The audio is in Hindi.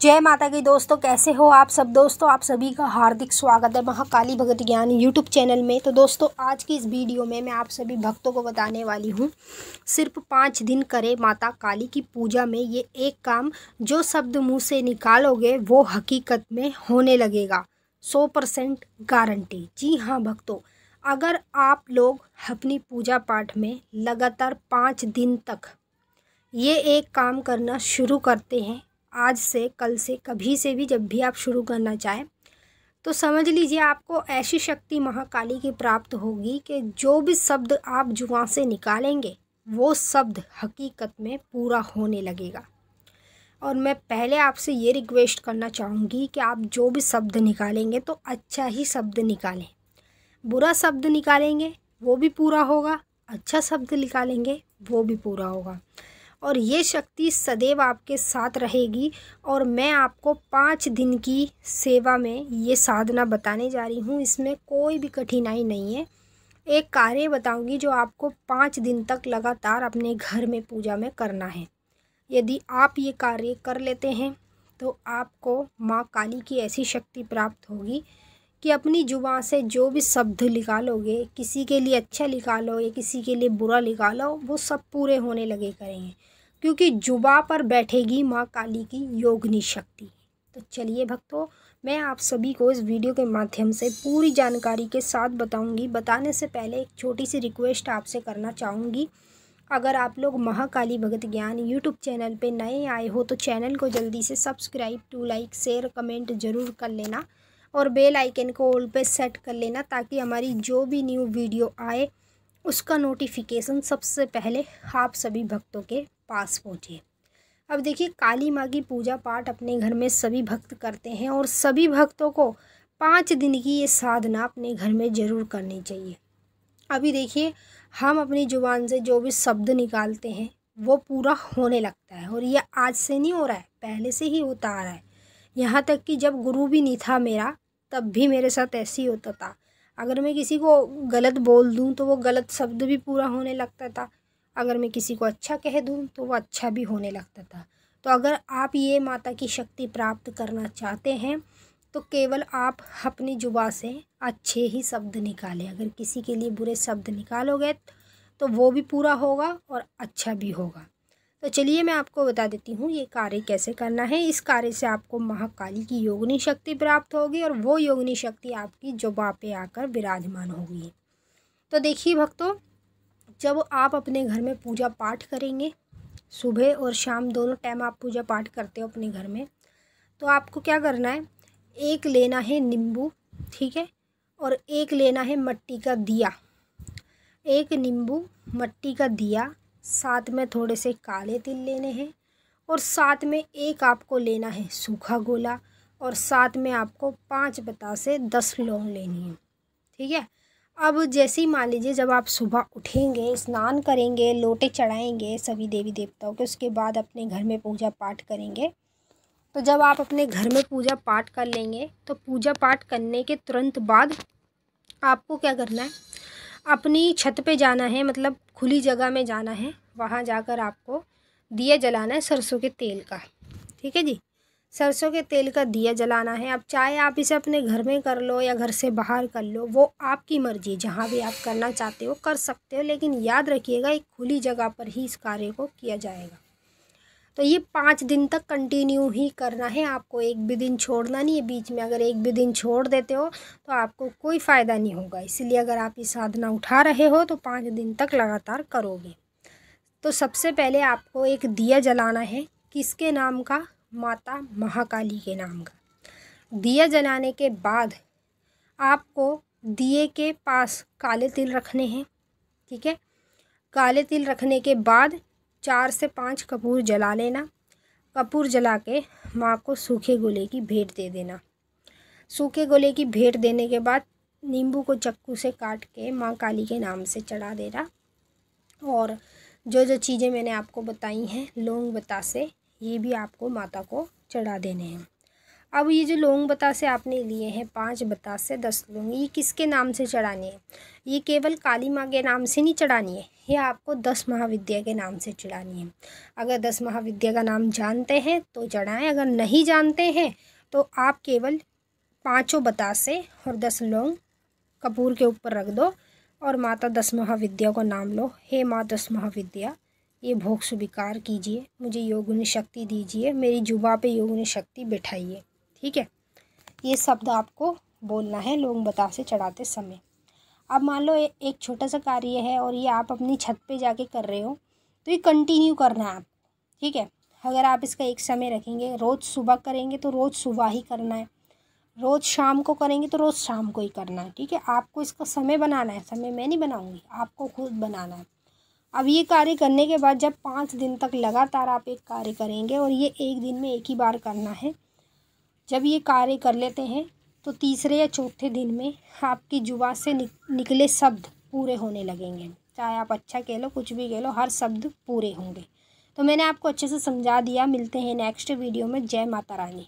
जय माता की दोस्तों कैसे हो आप सब दोस्तों आप सभी का हार्दिक स्वागत है महाकाली भगत ज्ञान यूट्यूब चैनल में तो दोस्तों आज की इस वीडियो में मैं आप सभी भक्तों को बताने वाली हूँ सिर्फ पाँच दिन करें माता काली की पूजा में ये एक काम जो शब्द मुंह से निकालोगे वो हकीकत में होने लगेगा सौ परसेंट गारंटी जी हाँ भक्तों अगर आप लोग अपनी पूजा पाठ में लगातार पाँच दिन तक ये एक काम करना शुरू करते हैं आज से कल से कभी से भी जब भी आप शुरू करना चाहें तो समझ लीजिए आपको ऐसी शक्ति महाकाली की प्राप्त होगी कि जो भी शब्द आप जुआ से निकालेंगे वो शब्द हकीकत में पूरा होने लगेगा और मैं पहले आपसे ये रिक्वेस्ट करना चाहूँगी कि आप जो भी शब्द निकालेंगे तो अच्छा ही शब्द निकालें बुरा शब्द निकालेंगे वो भी पूरा होगा अच्छा शब्द निकालेंगे वो भी पूरा होगा और ये शक्ति सदैव आपके साथ रहेगी और मैं आपको पाँच दिन की सेवा में ये साधना बताने जा रही हूँ इसमें कोई भी कठिनाई नहीं है एक कार्य बताऊँगी जो आपको पाँच दिन तक लगातार अपने घर में पूजा में करना है यदि आप ये कार्य कर लेते हैं तो आपको माँ काली की ऐसी शक्ति प्राप्त होगी कि अपनी जुबान से जो भी शब्द निकालोगे किसी के लिए अच्छा निकालो या किसी के लिए बुरा निकालो वो सब पूरे होने लगे करेंगे क्योंकि जुबा पर बैठेगी माँ काली की योगनी शक्ति तो चलिए भक्तों मैं आप सभी को इस वीडियो के माध्यम से पूरी जानकारी के साथ बताऊंगी बताने से पहले एक छोटी सी रिक्वेस्ट आपसे करना चाहूँगी अगर आप लोग महाकाली भगत ज्ञान यूट्यूब चैनल पे नए आए हो तो चैनल को जल्दी से subscribe to like share comment ज़रूर कर लेना और बेल आइकन को ऑल पे सेट कर लेना ताकि हमारी जो भी न्यू वीडियो आए उसका नोटिफिकेशन सबसे पहले आप सभी भक्तों के पास पहुँचे अब देखिए काली माँ की पूजा पाठ अपने घर में सभी भक्त करते हैं और सभी भक्तों को पाँच दिन की ये साधना अपने घर में ज़रूर करनी चाहिए अभी देखिए हम अपनी ज़ुबान से जो भी शब्द निकालते हैं वो पूरा होने लगता है और ये आज से नहीं हो रहा है पहले से ही होता आ रहा है यहाँ तक कि जब गुरु भी नहीं था मेरा तब भी मेरे साथ ऐसे ही होता था अगर मैं किसी को गलत बोल दूँ तो वो गलत शब्द भी पूरा होने लगता था अगर मैं किसी को अच्छा कह दूँ तो वो अच्छा भी होने लगता था तो अगर आप ये माता की शक्ति प्राप्त करना चाहते हैं तो केवल आप अपनी जुबा से अच्छे ही शब्द निकालें अगर किसी के लिए बुरे शब्द निकालोगे तो वो भी पूरा होगा और अच्छा भी होगा तो चलिए मैं आपको बता देती हूँ ये कार्य कैसे करना है इस कार्य से आपको महाकाली की योगनी शक्ति प्राप्त होगी और वो योगनी शक्ति आपकी जुबा पे आकर विराजमान होगी तो देखिए भक्तों जब आप अपने घर में पूजा पाठ करेंगे सुबह और शाम दोनों टाइम आप पूजा पाठ करते हो अपने घर में तो आपको क्या करना है एक लेना है नींबू ठीक है और एक लेना है मट्टी का दिया एक नींबू मट्टी का दिया साथ में थोड़े से काले तिल लेने हैं और साथ में एक आपको लेना है सूखा गोला और साथ में आपको पाँच बता से दस लौंग लेनी है ठीक है अब जैसे ही मान लीजिए जब आप सुबह उठेंगे स्नान करेंगे लोटे चढ़ाएंगे सभी देवी देवताओं के उसके बाद अपने घर में पूजा पाठ करेंगे तो जब आप अपने घर में पूजा पाठ कर लेंगे तो पूजा पाठ करने के तुरंत बाद आपको क्या करना है अपनी छत पे जाना है मतलब खुली जगह में जाना है वहाँ जाकर आपको दिया जलाना है सरसों के तेल का ठीक है जी सरसों के तेल का दिया जलाना है आप चाहे आप इसे अपने घर में कर लो या घर से बाहर कर लो वो आपकी मर्जी जहाँ भी आप करना चाहते हो कर सकते हो लेकिन याद रखिएगा एक खुली जगह पर ही इस कार्य को किया जाएगा तो ये पाँच दिन तक कंटिन्यू ही करना है आपको एक भी दिन छोड़ना नहीं है बीच में अगर एक भी दिन छोड़ देते हो तो आपको कोई फ़ायदा नहीं होगा इसलिए अगर आप ये साधना उठा रहे हो तो पाँच दिन तक लगातार करोगे तो सबसे पहले आपको एक दिया जलाना है किसके नाम का माता महाकाली के नाम का दिया जलाने के बाद आपको दिए के पास काले तिल रखने हैं ठीक है काले तिल रखने के बाद चार से पाँच कपूर जला लेना कपूर जला के माँ को सूखे गोले की भेंट दे देना सूखे गोले की भेंट देने के बाद नींबू को चक्कू से काट के माँ काली के नाम से चढ़ा देना और जो जो चीज़ें मैंने आपको बताई हैं लौंग बतासे ये भी आपको माता को चढ़ा देने हैं अब ये जो लोंग बतासे आपने लिए हैं पांच बतासे दस लोंग ये किसके नाम से चढ़ानी है ये केवल काली माँ के नाम से नहीं चढ़ानी है ये आपको दस महाविद्या के नाम से चढ़ानी है अगर दस महाविद्या का नाम जानते हैं तो चढ़ाएं अगर नहीं जानते हैं तो आप केवल पाँचों बतासे और दस लौंग कपूर के ऊपर रख दो और माता दस महाविद्या का नाम लो हे माँ दस महाविद्या ये भोग स्वीकार कीजिए मुझे ने शक्ति दीजिए मेरी जुबा पे ने शक्ति बैठाइए ठीक है ये शब्द आपको बोलना है लोग बता से चढ़ाते समय अब मान लो एक छोटा सा कार्य है और ये आप अपनी छत पे जाके कर रहे हो तो ये कंटिन्यू करना है आप ठीक है अगर आप इसका एक समय रखेंगे रोज़ सुबह करेंगे तो रोज़ सुबह ही करना है रोज़ शाम को करेंगे तो रोज़ शाम को ही करना है ठीक है आपको इसका समय बनाना है समय मैं नहीं बनाऊँगी आपको खुद बनाना है अब ये कार्य करने के बाद जब पाँच दिन तक लगातार आप एक कार्य करेंगे और ये एक दिन में एक ही बार करना है जब ये कार्य कर लेते हैं तो तीसरे या चौथे दिन में आपकी जुबा से निक, निकले शब्द पूरे होने लगेंगे चाहे आप अच्छा कह लो कुछ भी कह लो हर शब्द पूरे होंगे तो मैंने आपको अच्छे से समझा दिया मिलते हैं नेक्स्ट वीडियो में जय माता रानी